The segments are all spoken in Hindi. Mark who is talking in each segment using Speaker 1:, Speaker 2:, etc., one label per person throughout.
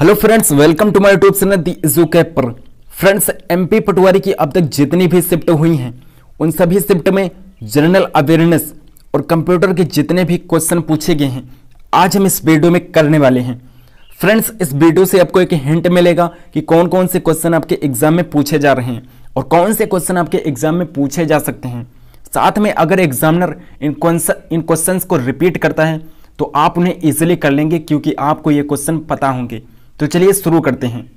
Speaker 1: hello friends welcome to my YouTube channel दी इजूके पर फ्रेंड्स एमपी पटवारी की अब तक जितनी भी शिफ्ट हुई हैं उन सभी शिफ्ट में जनरल अवेयरनेस और कंप्यूटर के जितने भी क्वेश्चन पूछे गए हैं आज हम इस वीडियो में करने वाले हैं फ्रेंड्स इस वीडियो से आपको एक हिंट मिलेगा कि कौन कौन से क्वेश्चन आपके एग्जाम में पूछे जा रहे हैं और कौन से क्वेश्चन आपके एग्जाम में पूछे जा सकते हैं साथ में अगर एग्जामिनर इन क्वेश्चन इन क्वेश्चन को रिपीट करता है तो आप उन्हें ईजिली कर लेंगे क्योंकि आपको ये क्वेश्चन पता होंगे तो चलिए शुरू करते हैं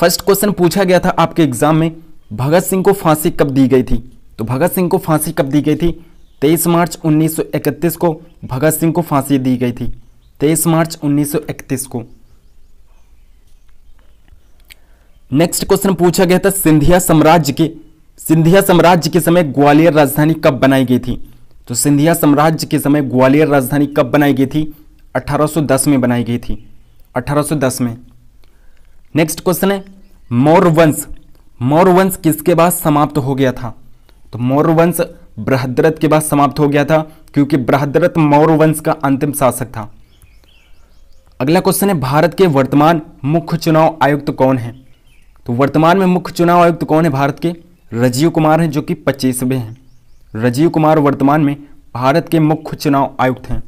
Speaker 1: फर्स्ट क्वेश्चन पूछा गया था आपके एग्जाम में भगत सिंह को फांसी कब दी गई थी तो भगत सिंह को फांसी कब दी गई थी 23 मार्च 1931 को भगत सिंह को फांसी दी गई थी 23 मार्च 1931 को नेक्स्ट क्वेश्चन पूछा गया था सिंधिया साम्राज्य के सिंधिया साम्राज्य के समय ग्वालियर राजधानी कब बनाई गई थी तो सिंधिया साम्राज्य के समय ग्वालियर राजधानी कब बनाई गई थी 1810 में बनाई गई थी 1810 में नेक्स्ट क्वेश्चन है मौर्य वंश मौर्य वंश किसके बाद समाप्त हो गया था तो मौर्य वंश बृहद्रथ के बाद समाप्त हो गया था क्योंकि बृहद्रत मौर्य वंश का अंतिम शासक था अगला क्वेश्चन है भारत के वर्तमान मुख्य चुनाव आयुक्त कौन है तो वर्तमान में मुख्य चुनाव आयुक्त कौन है भारत के राजीव कुमार हैं जो कि पच्चीसवें हैं राजीव कुमार वर्तमान में भारत के मुख्य चुनाव आयुक्त हैं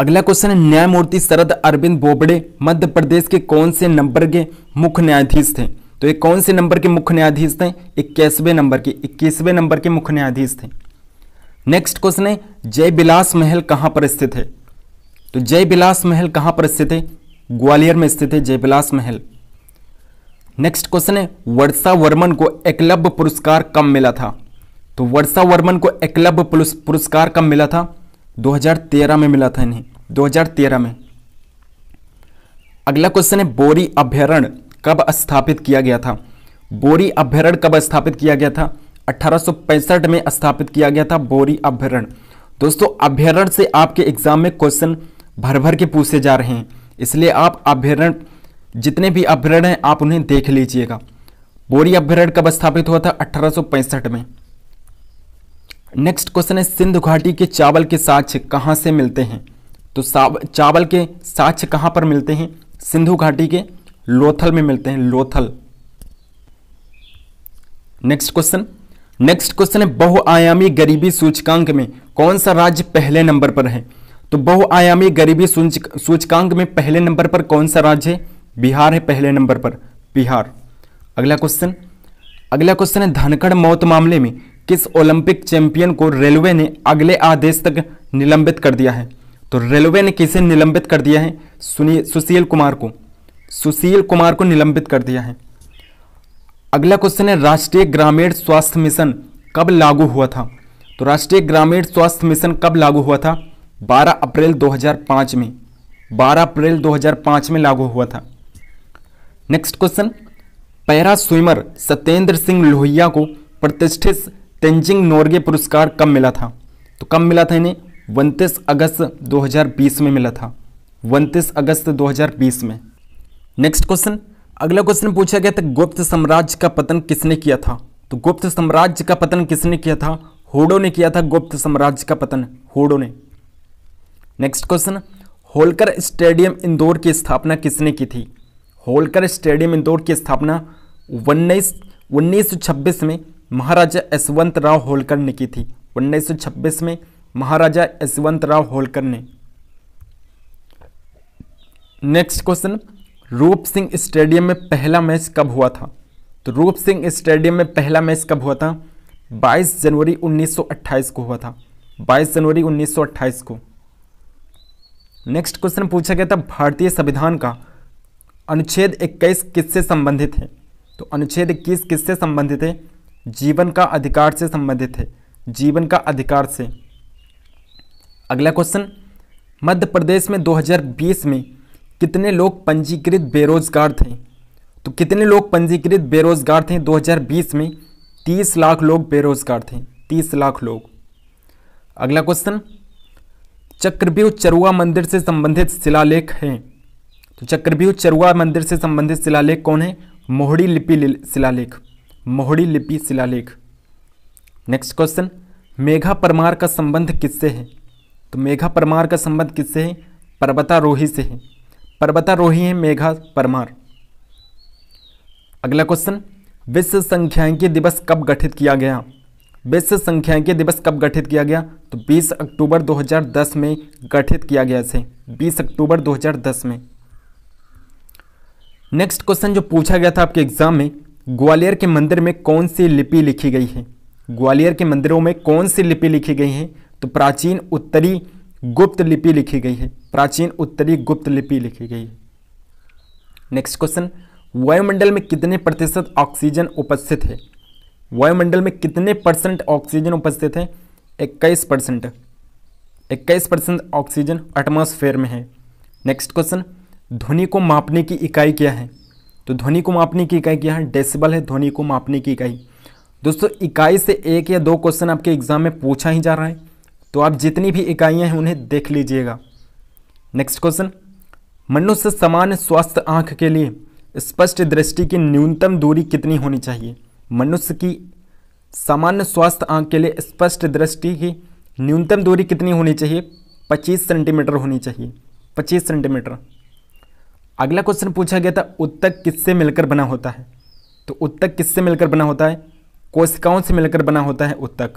Speaker 1: अगला क्वेश्चन है न्यायमूर्ति शरद अरविंद बोबड़े मध्य प्रदेश के कौन से नंबर के मुख्य न्यायाधीश थे तो ये कौन से नंबर के मुख्य न्यायाधीश थे इक्कीसवें नंबर के इक्कीसवें नंबर के मुख्य न्यायाधीश थे नेक्स्ट क्वेश्चन है जय बिलास महल कहाँ पर स्थित है तो जय बिलास महल कहाँ पर स्थित है ग्वालियर में स्थित है जय बिलास महल नेक्स्ट क्वेश्चन है वर्षा वर्मन को एकलव्य पुरस्कार कब मिला था तो वर्षा वर्मन को एकलव्य पुरस्कार कब मिला था 2013 में मिला था इन्हें 2013 में अगला क्वेश्चन है बोरी अभ्यारण कब स्थापित किया गया था बोरी अभ्यारण कब स्थापित किया गया था अठारह में स्थापित किया गया था बोरी अभ्यारण्य दोस्तों अभ्यारण्य से आपके एग्जाम में क्वेश्चन भर भर के पूछे जा रहे हैं इसलिए आप अभ्यारण जितने भी अभ्यारण्य हैं आप उन्हें देख लीजिएगा बोरी अभ्यारण्य कब स्थापित हुआ था अठारह में नेक्स्ट क्वेश्चन है सिंधु घाटी के चावल के साक्ष्य कहाँ से मिलते हैं तो चावल के साक्ष्य कहाँ पर मिलते हैं सिंधु घाटी के लोथल में मिलते हैं Lothal next question next question है बहुआयामी गरीबी सूचकांक में कौन सा राज्य पहले नंबर पर है तो बहुआयामी गरीबी सूचकांक में पहले नंबर पर कौन सा राज्य है बिहार है पहले नंबर पर बिहार अगला क्वेश्चन अगला क्वेश्चन है धनखड़ मौत मामले में किस ओलंपिक चैंपियन को रेलवे ने अगले आदेश तक निलंबित कर दिया है तो रेलवे ने किसे निलंबित कर दिया है सुशील कुमार को सुशील कुमार को निलंबित कर दिया है अगला क्वेश्चन है राष्ट्रीय ग्रामीण स्वास्थ्य मिशन कब लागू हुआ था तो राष्ट्रीय ग्रामीण स्वास्थ्य मिशन कब लागू हुआ था 12 अप्रैल 2005 में 12 अप्रैल 2005 में लागू हुआ था next question para swimmer Satyendra Singh Lohia को प्रतिष्ठित तेंजिंग नोरगे पुरस्कार कब मिला था तो कब मिला था इन्हें उनतीस अगस्त 2020 में मिला था उनतीस अगस्त 2020 में नेक्स्ट क्वेश्चन अगला क्वेश्चन पूछा गया था गुप्त साम्राज्य का पतन किसने किया था तो गुप्त साम्राज्य का पतन किसने किया था होडो ने किया था गुप्त साम्राज्य का पतन होडो ने next question Holkar stadium Indore की स्थापना किसने की थी होलकर स्टेडियम इंदौर की स्थापना उन्नीस उन्नीस में महाराजा यशवंत राव होलकर ने की थी 1926 में महाराजा यशवंत राव होलकर ने नेक्स्ट क्वेश्चन रूप सिंह स्टेडियम में पहला मैच कब हुआ था तो रूप सिंह स्टेडियम में पहला मैच कब हुआ था 22 जनवरी 1928 को हुआ था 22 जनवरी 1928 को नेक्स्ट क्वेश्चन पूछा गया था भारतीय संविधान का अनुच्छेद 21 किससे संबंधित है तो अनुच्छेद 21 किससे संबंधित है जीवन का अधिकार से संबंधित है जीवन का अधिकार से अगला क्वेश्चन मध्य प्रदेश में 2020 में कितने लोग पंजीकृत बेरोजगार थे तो कितने लोग पंजीकृत बेरोजगार थे 2020 में 30 लाख लोग बेरोजगार थे 30 लाख लोग अगला क्वेश्चन चक्रव्यूह चरुआ मंदिर से संबंधित शिलालेख हैं तो चक्रव्यूह चरुआ मंदिर से संबंधित शिलालेख कौन है मोहड़ी लिपि शिलालेख मोहड़ी लिपि शिलालेख नेक्स्ट क्वेश्चन मेघा परमार का संबंध किससे है तो मेघा परमार का संबंध किससे है पर्वतारोही से है पर्वतारोही है मेघा परमार अगला क्वेश्चन विश्व संख्यांकीय दिवस कब गठित किया गया विश्व के दिवस कब गठित किया गया तो 20 अक्टूबर 2010 में गठित किया गया इसे 20 अक्टूबर 2010 में नेक्स्ट क्वेश्चन जो पूछा गया था आपके एग्जाम में ग्वालियर के मंदिर में कौन सी लिपि लिखी गई है ग्वालियर के मंदिरों में कौन सी लिपि लिखी गई है तो प्राचीन उत्तरी गुप्त लिपि लिखी गई है प्राचीन उत्तरी गुप्त लिपि लिखी गई है नेक्स्ट क्वेश्चन वायुमंडल में कितने प्रतिशत ऑक्सीजन उपस्थित है वायुमंडल में कितने परसेंट ऑक्सीजन उपस्थित है इक्कीस परसेंट इक्कीस परसेंट ऑक्सीजन एटमॉस्फेयर में है नेक्स्ट क्वेश्चन ध्वनि को मापने की इकाई क्या है तो ध्वनि को मापने की इकाई क्या है डेसिबल है ध्वनि को मापने की इकाई दोस्तों इकाई से एक या दो क्वेश्चन आपके एग्जाम में पूछा ही जा रहा है तो आप जितनी भी इकाइयाँ हैं उन्हें देख लीजिएगा नेक्स्ट क्वेश्चन मनुष्य सामान्य स्वास्थ्य आँख के लिए स्पष्ट दृष्टि की न्यूनतम दूरी कितनी होनी चाहिए मनुष्य की सामान्य स्वास्थ्य आँख के लिए स्पष्ट दृष्टि की न्यूनतम दूरी कितनी होनी चाहिए 25 सेंटीमीटर होनी चाहिए 25 सेंटीमीटर अगला क्वेश्चन पूछा गया था उत्तक किससे मिलकर बना होता है तो उत्तक किससे मिलकर बना होता है कोशिकाओं से मिलकर बना होता है उत्तक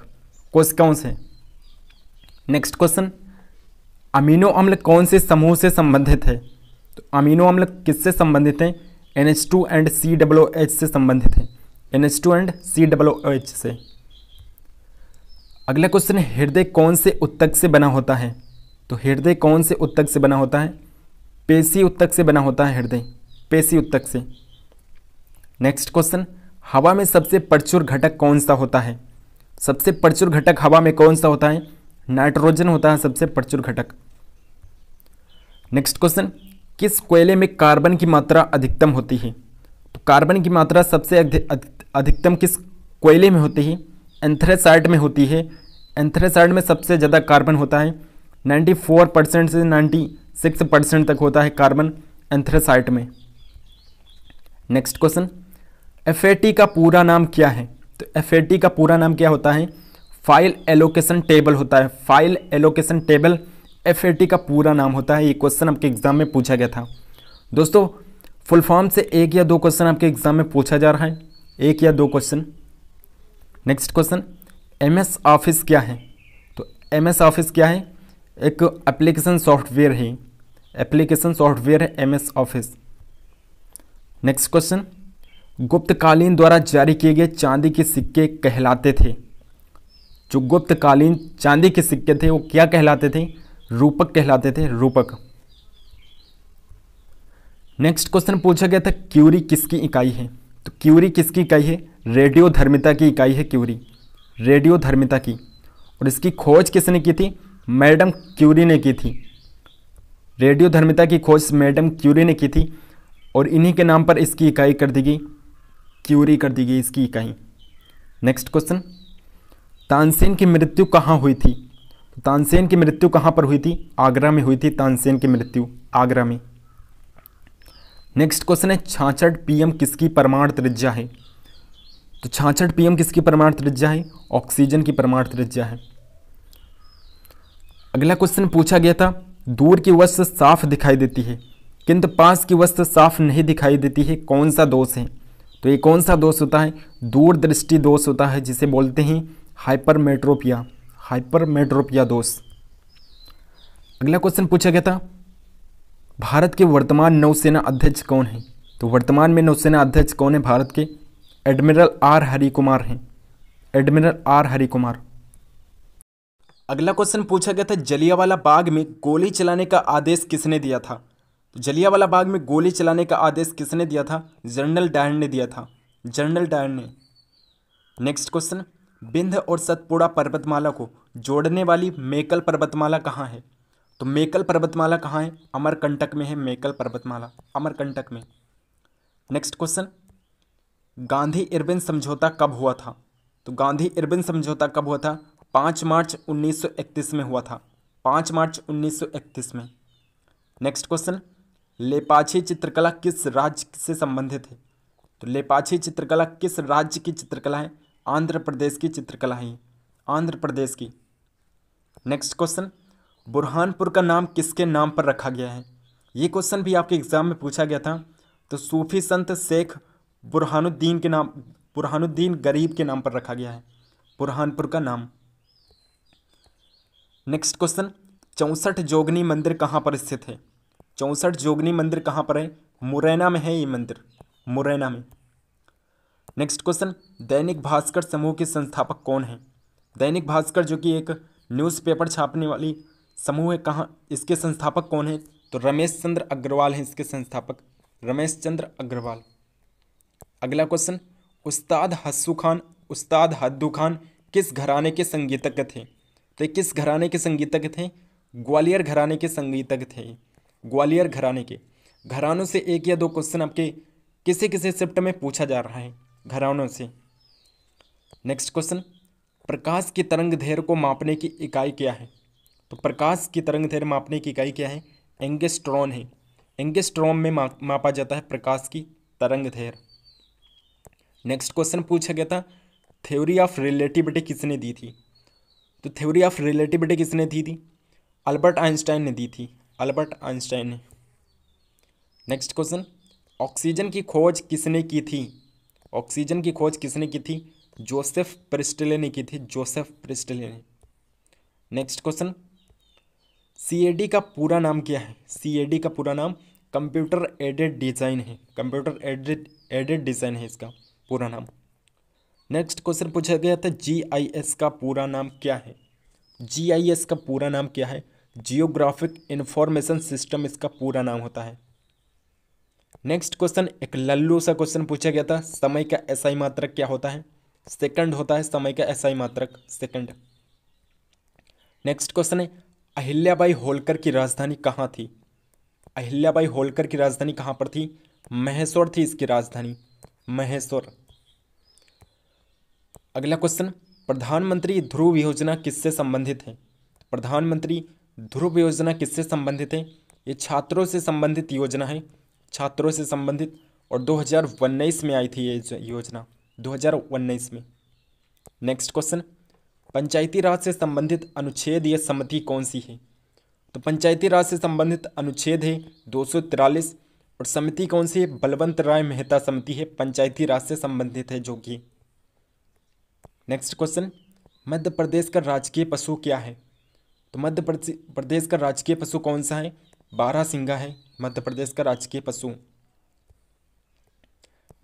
Speaker 1: कोशिकाओं से नेक्स्ट क्वेश्चन अमीनो अम्ल कौन से समूह से संबंधित है तो अमीनो अम्ल किससे संबंधित हैं N H two and C W H से संबंधित हैं N H two and C W H से अगला क्वेश्चन हृदय कौन से उत्तक से बना होता है तो हृदय कौन से उत्तक से बना होता है पेशी उत्तक से बना होता है हृदय पेशी उत्तक से नेक्स्ट क्वेश्चन हवा में सबसे प्रचुर घटक कौन सा होता है सबसे प्रचुर घटक हवा में कौन सा होता है नाइट्रोजन होता है सबसे प्रचुर घटक नेक्स्ट क्वेश्चन किस कोयले में कार्बन की मात्रा अधिकतम होती है तो कार्बन की मात्रा सबसे अधिकतम किस कोयले में होती है एंथ्रेसाइड में होती है एंथ्रेसाइड में सबसे ज़्यादा कार्बन होता है 94 परसेंट से सिक्स परसेंट तक होता है कार्बन एंथ्रेसाइट में नेक्स्ट क्वेश्चन एफ का पूरा नाम क्या है तो एफ का पूरा नाम क्या होता है फाइल एलोकेशन टेबल होता है फाइल एलोकेशन टेबल एफ का पूरा नाम होता है ये क्वेश्चन आपके एग्जाम में पूछा गया था दोस्तों फुल फॉर्म से एक या दो क्वेश्चन आपके एग्जाम में पूछा जा रहा है एक या दो question next question M S office क्या है तो एम एस ऑफिस क्या है एक एप्लीकेशन सॉफ्टवेयर है एप्लीकेशन सॉफ्टवेयर है M S office next question गुप्तकालीन द्वारा जारी किए गए चांदी के सिक्के कहलाते थे जो गुप्तकालीन चांदी के सिक्के थे वो क्या कहलाते थे रूपक कहलाते थे रूपक नेक्स्ट क्वेश्चन पूछा गया था क्यूरी किसकी इकाई है तो क्यूरी किसकी इकाई है रेडियो धर्मिता की इकाई है क्यूरी रेडियो धर्मिता की और इसकी खोज किसने की थी मैडम क्यूरी ने की थी रेडियो धर्मिता की खोज मैडम क्यूरी ने की थी और इन्हीं के नाम पर इसकी इकाई कर दी गई क्यूरी कर दी गई इसकी इकाई नेक्स्ट क्वेश्चन तानसेन की मृत्यु कहाँ हुई थी तो तानसेन की मृत्यु कहाँ पर हुई थी आगरा में हुई थी तानसेन की मृत्यु आगरा में नेक्स्ट क्वेश्चन है छाछठ पीएम किसकी परमाणु त्रिज्या है तो छाछठ पीएम किसकी परमाण त्रिज्या है ऑक्सीजन की परमाण त्रिज्या है अगला क्वेश्चन पूछा गया था दूर की वस्तु साफ दिखाई देती है किंतु पास की वस्तु साफ नहीं दिखाई देती है कौन सा दोष है तो ये कौन सा दोष होता है दूरदृष्टि दोष होता है जिसे बोलते हैं हाइपरमेट्रोपिया हाइपरमेट्रोपिया दोष अगला क्वेश्चन पूछा गया था भारत के वर्तमान नौसेना अध्यक्ष कौन है तो वर्तमान में नौसेना अध्यक्ष कौन है भारत के एडमिरल आर हरी कुमार हैं एडमिरल आर हरि कुमार अगला क्वेश्चन पूछा गया था जलियावाला बाग में गोली चलाने का आदेश किसने दिया था तो जलियावाला बाग में गोली चलाने का आदेश किसने दिया था जनरल डायन ने दिया था जनरल डायन ने नेक्स्ट क्वेश्चन बिंध और सतपुड़ा पर्वतमाला को जोड़ने वाली मेकल पर्वतमाला कहाँ है तो मेकल पर्वतमाला कहाँ है अमरकंटक में है मेकल पर्वतमाला अमरकंटक में नेक्स्ट क्वेश्चन गांधी इरविन समझौता कब हुआ था तो गांधी इरविन समझौता कब हुआ था पाँच मार्च 1931 में हुआ था पाँच मार्च 1931 में नेक्स्ट क्वेश्चन लेपाछी चित्रकला किस राज्य से संबंधित है तो लेपाछी चित्रकला किस राज्य की चित्रकला है आंध्र प्रदेश की चित्रकला है आंध्र प्रदेश की नेक्स्ट क्वेश्चन बुरहानपुर का नाम किसके नाम पर रखा गया है ये क्वेश्चन भी आपके एग्ज़ाम में पूछा गया था तो सूफी संत शेख बुरहानुद्दीन के नाम बुरहानुद्दीन गरीब के नाम पर रखा गया है बुरहानपुर का नाम नेक्स्ट क्वेश्चन चौंसठ जोगनी मंदिर कहाँ पर स्थित है चौंसठ जोगनी मंदिर कहाँ पर है मुरैना में है ये मंदिर मुरैना में नेक्स्ट क्वेश्चन दैनिक भास्कर समूह के संस्थापक कौन है दैनिक भास्कर जो कि एक न्यूज़पेपर छापने वाली समूह है कहाँ इसके संस्थापक कौन है तो रमेश चंद्र अग्रवाल हैं इसके संस्थापक रमेश चंद्र अग्रवाल अगला क्वेश्चन उस्ताद हस्सू खान उस्ताद हद्दू खान किस घराने के संगीतज्ञ थे तो किस घराने के संगीतज्ञ थे ग्वालियर घराने के संगीतज्ञ थे ग्वालियर घराने के घरानों से एक या दो क्वेश्चन आपके किसी किसी शिफ्ट में पूछा जा रहा है घरानों से नेक्स्ट क्वेश्चन प्रकाश की तरंग धैर्य को मापने की इकाई क्या है तो प्रकाश की तरंग धैर्य मापने की इकाई क्या है एंगेस्ट्रॉन है एंगेस्ट्रॉन में मा, मापा जाता है प्रकाश की तरंग धैर्य नेक्स्ट क्वेश्चन पूछा गया था थ्योरी ऑफ रिलेटिविटी किसने दी थी तो थ्योरी ऑफ रिलेटिविटी किसने दी थी अल्बर्ट आइंस्टाइन ने दी थी अल्बर्ट आइंस्टाइन ने नेक्स्ट क्वेश्चन ऑक्सीजन की खोज किसने की थी ऑक्सीजन की खोज किसने की थी जोसेफ प्रिस्टले ने की थी जोसेफ प्रिस्टले ने नेक्स्ट क्वेश्चन सी का पूरा नाम क्या है सी का पूरा नाम कंप्यूटर एडेड डिज़ाइन है कंप्यूटर एडेड एडेड डिज़ाइन है इसका पूरा नाम नेक्स्ट क्वेश्चन पूछा गया था जीआईएस का पूरा नाम क्या है जीआईएस का पूरा नाम क्या है जियोग्राफिक इंफॉर्मेशन सिस्टम इसका पूरा नाम होता है नेक्स्ट क्वेश्चन एक लल्लू सा क्वेश्चन पूछा गया था समय का एसआई मात्रक क्या होता है सेकंड होता है समय का एसआई मात्रक सेकंड नेक्स्ट क्वेश्चन है अहिल्याबाई होलकर की राजधानी कहाँ थी अहिल्याबाई होलकर की राजधानी कहाँ पर थी महेश्वर थी इसकी राजधानी महेश्वर अगला क्वेश्चन प्रधानमंत्री ध्रुव योजना किससे संबंधित है प्रधानमंत्री ध्रुव योजना किससे संबंधित है ये छात्रों से संबंधित योजना है छात्रों से संबंधित और 2019 में आई थी ये योजना 2019 में नेक्स्ट क्वेश्चन पंचायती राज से संबंधित अनुच्छेद या समिति कौन सी है तो पंचायती राज से संबंधित अनुच्छेद है दो और समिति कौन सी है बलवंत राय मेहता समिति है पंचायती राज से संबंधित है जो कि नेक्स्ट क्वेश्चन मध्य प्रदेश का राजकीय पशु क्या है तो मध्य प्रदेश का राजकीय पशु कौन सा है बारह सिंगा है मध्य प्रदेश का राजकीय पशु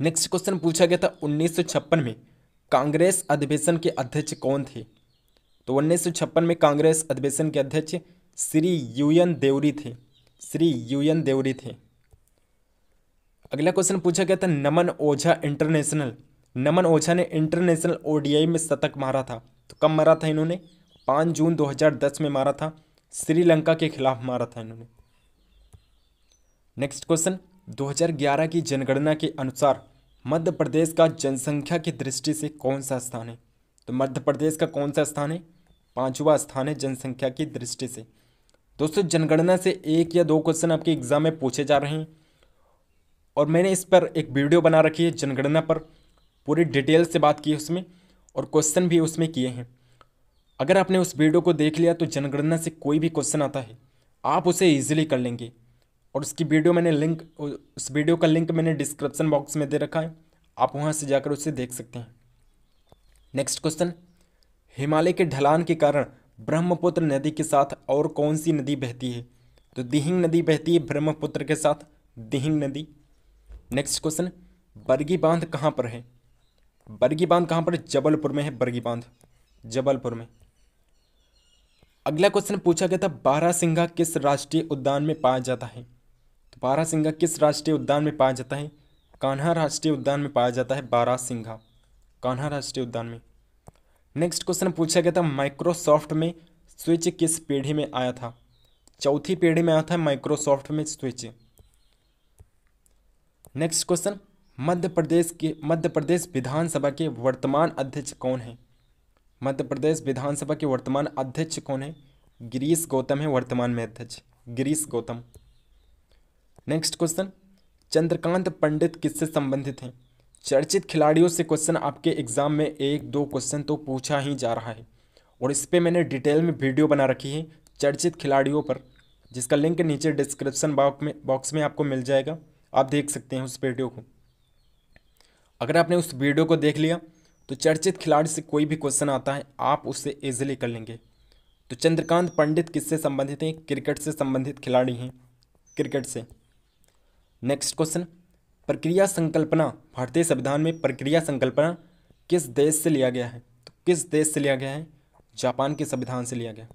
Speaker 1: नेक्स्ट क्वेश्चन पूछा गया था उन्नीस में कांग्रेस अधिवेशन के अध्यक्ष कौन थे तो उन्नीस में कांग्रेस अधिवेशन के अध्यक्ष श्री यूएन देवरी थे श्री यूएन देवरी थे अगला क्वेश्चन पूछा गया था नमन ओझा इंटरनेशनल नमन ओझा ने इंटरनेशनल ओडीआई में शतक मारा था तो कब मारा था इन्होंने पाँच जून 2010 में मारा था श्रीलंका के खिलाफ मारा था इन्होंने नेक्स्ट क्वेश्चन 2011 की जनगणना के अनुसार मध्य प्रदेश का जनसंख्या की दृष्टि से कौन सा स्थान है तो मध्य प्रदेश का कौन सा स्थान है पांचवा स्थान है जनसंख्या की दृष्टि से दोस्तों जनगणना से एक या दो क्वेश्चन आपके एग्जाम में पूछे जा रहे हैं और मैंने इस पर एक वीडियो बना रखी है जनगणना पर पूरी डिटेल से बात की उसमें और क्वेश्चन भी उसमें किए हैं अगर आपने उस वीडियो को देख लिया तो जनगणना से कोई भी क्वेश्चन आता है आप उसे ईजिली कर लेंगे और उसकी वीडियो मैंने लिंक उस वीडियो का लिंक मैंने डिस्क्रिप्सन बॉक्स में दे रखा है आप वहाँ से जाकर उसे देख सकते हैं नेक्स्ट क्वेश्चन हिमालय के ढलान के कारण ब्रह्मपुत्र नदी के साथ और कौन सी नदी बहती है तो दिहिंग नदी बहती है ब्रह्मपुत्र के साथ दिहिंग नदी नेक्स्ट क्वेश्चन बरगी बांध कहाँ पर है बरगी बांध कहां पर है जबलपुर में है बरगी बांध जबलपुर में अगला क्वेश्चन पूछा गया था बारह सिंगा किस राष्ट्रीय उद्यान में पाया जाता है तो बारह सिंगा किस राष्ट्रीय उद्यान में पाया जाता है कान्हा राष्ट्रीय उद्यान में पाया जाता है बारह सिंघा कान्हा राष्ट्रीय उद्यान में नेक्स्ट क्वेश्चन पूछा गया था माइक्रोसॉफ्ट में स्विच किस पीढ़ी में आया था चौथी पीढ़ी में आया था माइक्रोसॉफ्ट में switch next question Madhya Pradesh के मध्य प्रदेश विधानसभा के वर्तमान अध्यक्ष कौन हैं मध्य प्रदेश विधानसभा के वर्तमान अध्यक्ष कौन है गिरीश गौतम है वर्तमान में अध्यक्ष गिरीश गौतम नेक्स्ट क्वेश्चन चंद्रकांत पंडित किससे संबंधित हैं चर्चित खिलाड़ियों से क्वेश्चन आपके एग्जाम में एक दो क्वेश्चन तो पूछा ही जा रहा है और इस पर मैंने डिटेल में वीडियो बना रखी है चर्चित खिलाड़ियों पर जिसका लिंक नीचे डिस्क्रिप्शन बॉक्स में बॉक्स में आपको मिल जाएगा आप देख सकते हैं उस वीडियो को अगर आपने उस वीडियो को देख लिया तो चर्चित खिलाड़ी से कोई भी क्वेश्चन आता है आप उससे ईजिली कर लेंगे तो चंद्रकांत पंडित किससे संबंधित हैं क्रिकेट से संबंधित खिलाड़ी हैं क्रिकेट से नेक्स्ट क्वेश्चन प्रक्रिया संकल्पना भारतीय संविधान में प्रक्रिया संकल्पना किस देश से लिया गया है तो किस देश से लिया गया है जापान के संविधान से लिया गया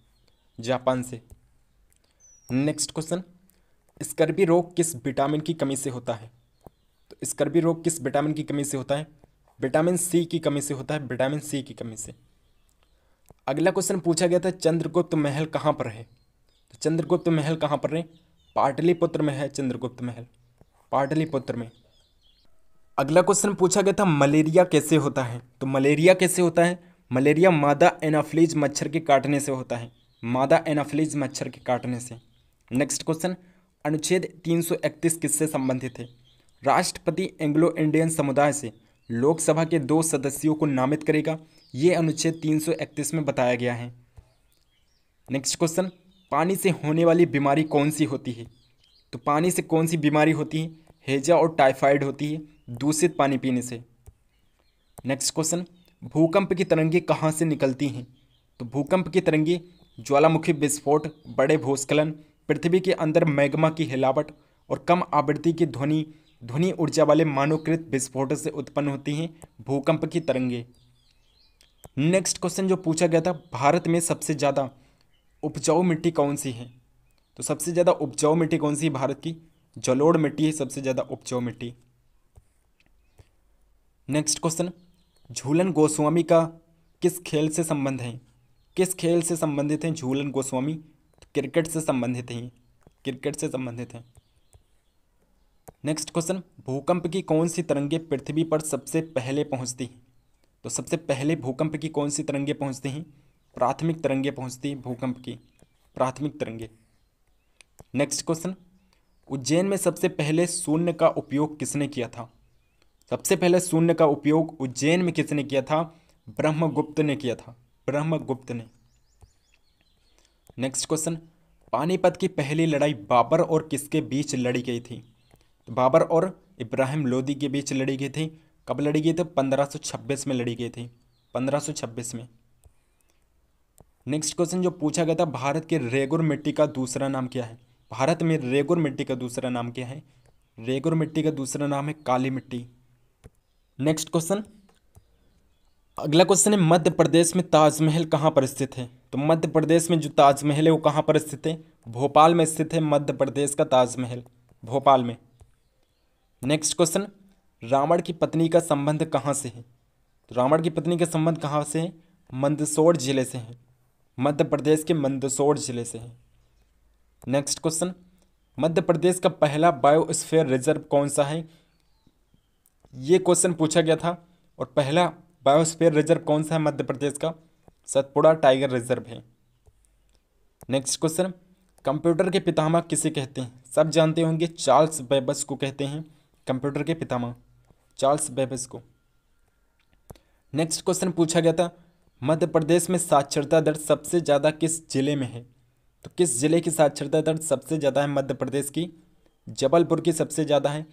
Speaker 1: जापान से नेक्स्ट क्वेश्चन स्कर्बी रोग किस विटामिन की कमी से होता है तो स्कर्बी रोग किस विटामिन की कमी से होता है विटामिन सी की कमी से होता है विटामिन सी की कमी से अगला क्वेश्चन पूछा गया था चंद्रगुप्त महल कहाँ पर है तो चंद्रगुप्त महल कहाँ पर है पाटलिपुत्र में है चंद्रगुप्त महल पाटलिपुत्र में अगला क्वेश्चन पूछा गया था मलेरिया कैसे होता है तो मलेरिया कैसे होता है मलेरिया मादा एनाफ्लीज मच्छर के काटने से होता है मादा एनाफ्लीज मच्छर के काटने से नेक्स्ट क्वेश्चन अनुच्छेद 331 किससे संबंधित है राष्ट्रपति एंग्लो इंडियन समुदाय से लोकसभा के दो सदस्यों को नामित करेगा ये अनुच्छेद 331 में बताया गया है नेक्स्ट क्वेश्चन पानी से होने वाली बीमारी कौन सी होती है तो पानी से कौन सी बीमारी होती है हेजा और टाइफाइड होती है दूषित पानी पीने से नेक्स्ट क्वेश्चन भूकंप की तरंगे कहाँ से निकलती हैं तो भूकंप की तरंगे ज्वालामुखी विस्फोट बड़े भूस्खलन पृथ्वी के अंदर मैग्मा की हिलावट और कम आवृत्ति की ध्वनि ध्वनि ऊर्जा वाले मानवकृत विस्फोटों से उत्पन्न होती हैं भूकंप की तरंगे नेक्स्ट क्वेश्चन जो पूछा गया था भारत में सबसे ज़्यादा उपजाऊ मिट्टी कौन सी है तो सबसे ज़्यादा उपजाऊ मिट्टी कौन सी है भारत की जलोड़ मिट्टी है सबसे ज़्यादा उपजाऊ मिट्टी नेक्स्ट क्वेश्चन झूलन गोस्वामी का किस खेल से संबंध है किस खेल से संबंधित हैं झूलन गोस्वामी क्रिकेट से संबंधित हैं क्रिकेट से संबंधित हैं नेक्स्ट क्वेश्चन भूकंप की कौन सी तरंगे पृथ्वी पर सबसे पहले पहुंचती हैं तो सबसे पहले भूकंप की कौन सी तरंगे पहुंचती हैं प्राथमिक तरंगे पहुंचती हैं भूकंप की प्राथमिक तरंगे नेक्स्ट क्वेश्चन उज्जैन में सबसे पहले शून्य का उपयोग किसने किया था सबसे पहले शून्य का उपयोग उज्जैन में किसने किया था ब्रह्मगुप्त ने किया था ब्रह्मगुप्त ने नेक्स्ट क्वेश्चन पानीपत की पहली लड़ाई बाबर और किसके बीच लड़ी गई थी तो बाबर और इब्राहिम लोदी के बीच लड़ी गई थी कब लड़ी गई थी 1526 में लड़ी गई थी 1526 में नेक्स्ट क्वेश्चन जो पूछा गया था भारत के रेगुर मिट्टी का दूसरा नाम क्या है भारत में रेगुर मिट्टी का दूसरा नाम क्या है रेगुर मिट्टी का दूसरा नाम है काली मिट्टी नेक्स्ट क्वेश्चन अगला क्वेश्चन है मध्य प्रदेश में ताजमहल कहाँ पर स्थित है तो मध्य प्रदेश में जो ताजमहल है वो कहाँ पर स्थित है भोपाल में स्थित है मध्य प्रदेश का ताजमहल भोपाल में नेक्स्ट क्वेश्चन रावण की पत्नी का संबंध कहाँ से है तो रावण की पत्नी का संबंध कहाँ से है मंदसौर जिले से है मध्य प्रदेश के मंदसौर जिले से है नेक्स्ट क्वेश्चन मध्य प्रदेश का पहला बायोस्फीयर रिजर्व कौन सा है ये क्वेश्चन पूछा गया था और पहला बायोस्फीयर रिजर्व कौन सा है मध्य प्रदेश का सतपुड़ा टाइगर रिजर्व है नेक्स्ट क्वेश्चन कंप्यूटर के पितामह किसे कहते हैं सब जानते होंगे चार्ल्स बेबस को कहते हैं कंप्यूटर के पितामह चार्ल्स बेबस को नेक्स्ट क्वेश्चन पूछा गया था मध्य प्रदेश में साक्षरता दर सबसे ज़्यादा किस जिले में है तो किस जिले की साक्षरता दर सबसे ज़्यादा है मध्य प्रदेश की जबलपुर की सबसे ज़्यादा है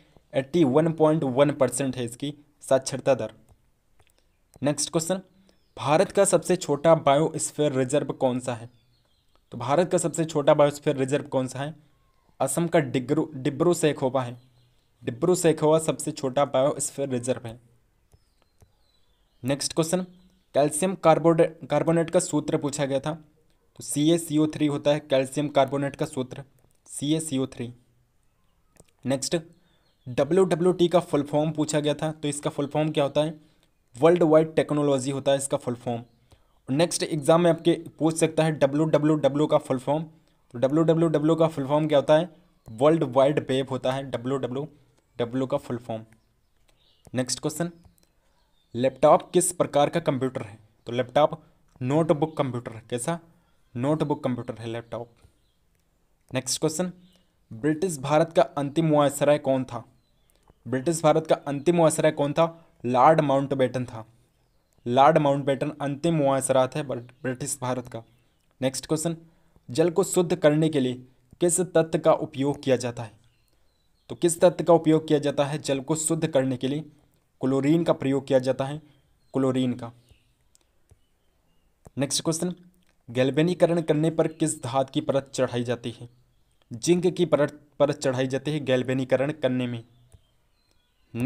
Speaker 1: eighty one point one percent है इसकी साक्षरता दर नेक्स्ट क्वेश्चन भारत का सबसे छोटा बायोस्फीयर रिजर्व कौन सा है तो भारत का सबसे छोटा बायोस्फीयर रिजर्व कौन सा है असम का डिग्रो डिब्रू सेखोपा है डिब्रू सैखोवा सबसे छोटा बायोस्फीयर रिजर्व है नेक्स्ट क्वेश्चन कैल्शियम कार्बोड कार्बोनेट का सूत्र पूछा गया था तो सी ए सी ओ थ्री होता है कैल्शियम कार्बोनेट का सूत्र C A C O three next W W T का फुल फॉर्म पूछा गया था तो इसका फुल फॉर्म क्या होता है वर्ल्ड वाइड टेक्नोलॉजी होता है इसका फुल फॉर्म नेक्स्ट एग्जाम में आपके पूछ सकता है डब्ल्यू डब्ल्यू डब्ल्यू का फुल फॉर्म तो डब्ल्यू डब्ल्यू डब्ल्यू का फुल फॉर्म क्या होता है वर्ल्ड वाइड वेब होता है डब्ल्यू डब्ल्यू डब्ल्यू का full form next question laptop किस प्रकार का कंप्यूटर है तो लैपटॉप नोटबुक कंप्यूटर है कैसा नोटबुक कंप्यूटर है लैपटॉप नेक्स्ट क्वेश्चन ब्रिटिश भारत का अंतिम वायसराय कौन था ब्रिटिश भारत का अंतिम वायसराय कौन था लॉर्ड माउंटबेटन था लॉर्ड माउंटबेटन अंतिम वायसराय था ब्रिटिश भारत का नेक्स्ट क्वेश्चन जल को शुद्ध करने के लिए किस तत्व का उपयोग किया जाता है तो किस तत्व का उपयोग किया जाता है जल को शुद्ध करने के लिए क्लोरीन का प्रयोग किया जाता है क्लोरीन का नेक्स्ट क्वेश्चन गैल्वेनीकरण करने पर किस धात की परत चढ़ाई जाती है जिंक की परत परत चढ़ाई जाती है गैल्वेनीकरण करने में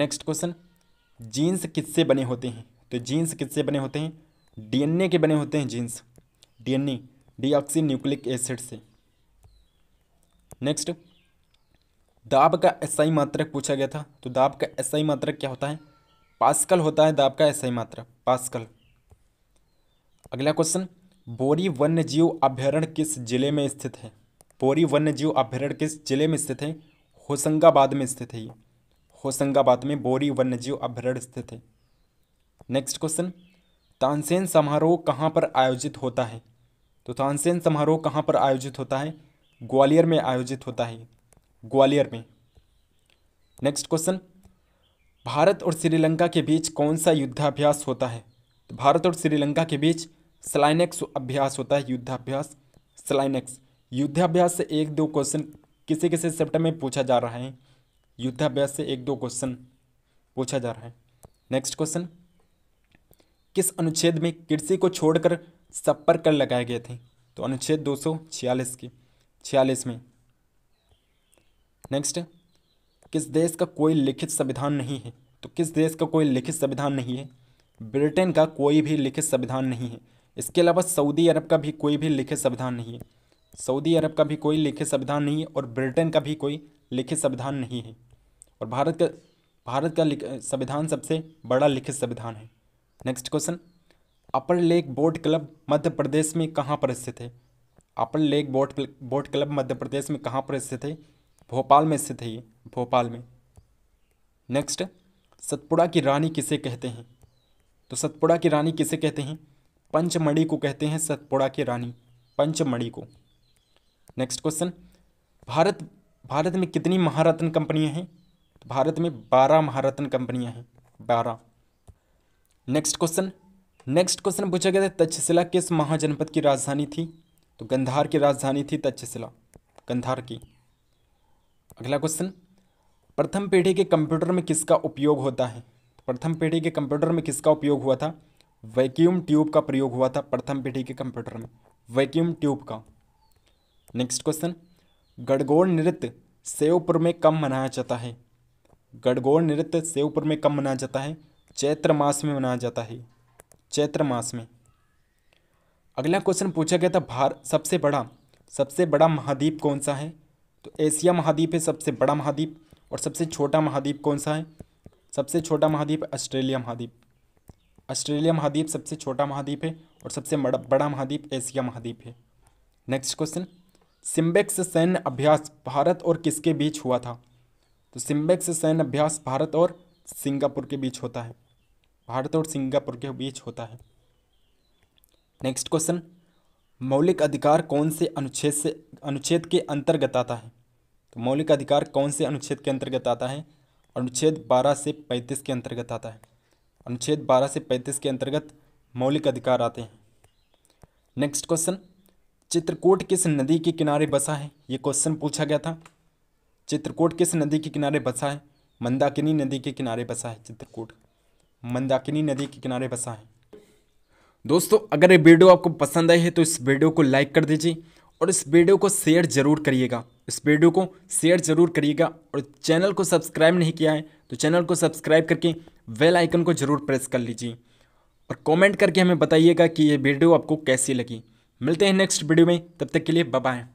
Speaker 1: नेक्स्ट क्वेश्चन जीन्स किससे बने होते हैं तो जीन्स किससे बने होते हैं डीएनए के बने होते हैं genes DNA deoxy nucleic acid से नेक्स्ट दाब का एसआई मात्रक पूछा गया था तो दाब का एसआई मात्रक क्या होता है पास्कल होता है दाब का एसआई मात्रक पास्कल अगला क्वेश्चन बोरी वन्य जीव अभ्यारण्य किस जिले में स्थित है बोरी वन्य जीव अभ्यारण्य किस जिले में स्थित है होशंगाबाद में स्थित है ये होशंगाबाद में बोरी वन्यजीव अभ्यारण्य स्थित है नेक्स्ट क्वेश्चन तानसेन समारोह कहाँ पर आयोजित होता है तो तानसेन समारोह कहाँ पर आयोजित होता है ग्वालियर में आयोजित होता है ग्वालियर में नेक्स्ट क्वेश्चन भारत और श्रीलंका के बीच कौन सा युद्धाभ्यास होता है तो भारत और श्रीलंका के बीच स्लाइनेक्स अभ्यास होता है युद्धाभ्यास स्लाइनेक्स युद्धाभ्यास से एक दो क्वेश्चन किसी किसी चैप्टर में पूछा जा रहा है युद्धाभ्यास से एक दो क्वेश्चन पूछा जा रहा है नेक्स्ट क्वेश्चन किस अनुच्छेद में कृषि को छोड़कर सब पर कर लगाए गए थे तो अनुच्छेद दो सौ छियालीस के छियालीस में नेक्स्ट किस देश का कोई लिखित संविधान नहीं है तो किस देश का कोई लिखित संविधान नहीं है ब्रिटेन का कोई भी लिखित संविधान नहीं है इसके अलावा सऊदी अरब का भी कोई भी लिखित संविधान नहीं है सऊदी अरब का भी कोई लिखित संविधान नहीं है और ब्रिटेन का भी कोई लिखित संविधान नहीं है और भारत का भारत का संविधान सबसे बड़ा लिखित संविधान है next question Upper Lake Boat Club Madhya Pradesh में कहाँ पर स्थित है Upper Lake Boat Boat Club Madhya Pradesh में कहाँ पर स्थित है भोपाल में स्थित है ये भोपाल में नेक्स्ट सतपुड़ा की रानी किसे कहते हैं तो सतपुड़ा की रानी किसे कहते हैं पंचमढ़ी को कहते हैं सतपुड़ा की रानी पंचमढ़ी को नेक्स्ट क्वेश्चन भारत भारत में कितनी महारत्न कंपनियां हैं तो भारत में बारह महारत्न कंपनियां हैं बारह नेक्स्ट क्वेश्चन नेक्स्ट क्वेश्चन पूछा गया था तक्षशिला किस महाजनपद की राजधानी थी तो गंधार की राजधानी थी तक्षशिला गंधार की अगला क्वेश्चन प्रथम पीढ़ी के कंप्यूटर में किसका उपयोग होता है तो प्रथम पीढ़ी के कंप्यूटर में किसका उपयोग हुआ था वैक्यूम ट्यूब का प्रयोग हुआ था प्रथम पीढ़ी के कंप्यूटर में वैक्यूम ट्यूब का नेक्स्ट क्वेश्चन गड़गोड़ नृत्य सेवपुर में कम मनाया जाता है गड़गोड़ नृत्य सेवपुर में कम मनाया जाता है चैत्र मास में मनाया जाता है चैत्र मास में अगला क्वेश्चन पूछा गया था भारत सबसे बड़ा सबसे बड़ा महाद्वीप कौन सा है तो एशिया महाद्वीप है सबसे बड़ा महाद्वीप और सबसे छोटा महाद्वीप कौन सा है सबसे छोटा महाद्वीप ऑस्ट्रेलिया महाद्वीप ऑस्ट्रेलिया महाद्वीप सबसे छोटा महाद्वीप है और सबसे बड़ा महाद्वीप एशिया महाद्वीप है नेक्स्ट क्वेश्चन सिम्बेक्स सैन्य अभ्यास भारत और किसके बीच हुआ था तो सिम्बेक्स सैन्य अभ्यास भारत और सिंगापुर के बीच होता है भारत और सिंगापुर के बीच होता है नेक्स्ट क्वेश्चन मौलिक अधिकार कौन से अनुच्छेद से अनुच्छेद के अंतर्गत आता है तो मौलिक अधिकार कौन से अनुच्छेद के अंतर्गत आता है अनुच्छेद बारह से पैंतीस के अंतर्गत आता है अनुच्छेद बारह से पैंतीस के अंतर्गत मौलिक अधिकार आते हैं नेक्स्ट क्वेश्चन चित्रकूट किस नदी के किनारे बसा है ये क्वेश्चन पूछा गया था चित्रकूट किस नदी के किनारे बसा है मंदाकिनी नदी के किनारे बसा है चित्रकूट मंदाकिनी नदी के किनारे बसा है दोस्तों अगर ये वीडियो आपको पसंद आई है तो इस वीडियो को लाइक कर दीजिए और इस वीडियो को शेयर ज़रूर करिएगा इस वीडियो को शेयर ज़रूर करिएगा और चैनल को सब्सक्राइब नहीं किया है तो चैनल को सब्सक्राइब करके वेल आइकन को ज़रूर प्रेस कर लीजिए और कमेंट करके हमें बताइएगा कि ये वीडियो आपको कैसी लगी मिलते हैं नेक्स्ट वीडियो में तब तक के लिए बाय